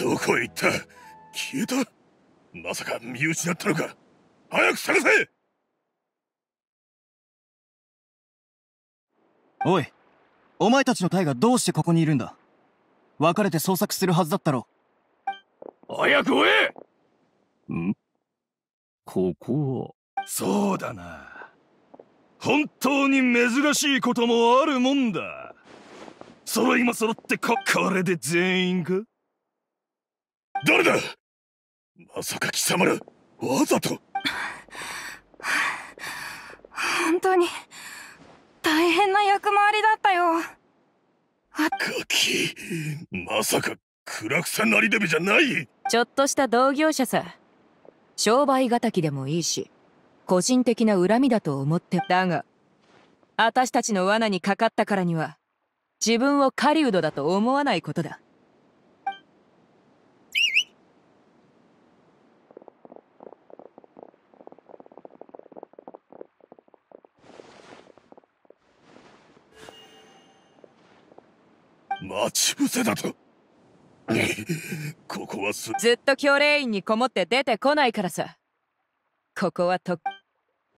どこへ行った消えたまさか身内だったのか早く探せおいお前たちの隊がどうしてここにいるんだ別れて捜索するはずだったろ早く追えんここはそうだな本当に珍しいこともあるもんだ揃いも揃ってここれで全員か誰だまさか貴様らわざと本当に大変な役回りだったよガキまさか暗さなりデビじゃないちょっとした同業者さ商売敵でもいいし個人的な恨みだと思ってだが私たちの罠にかかったからには自分を狩人だと思わないことだ待ち伏せだと ここはすずっと教令院にこもって出てこないからさここはとっ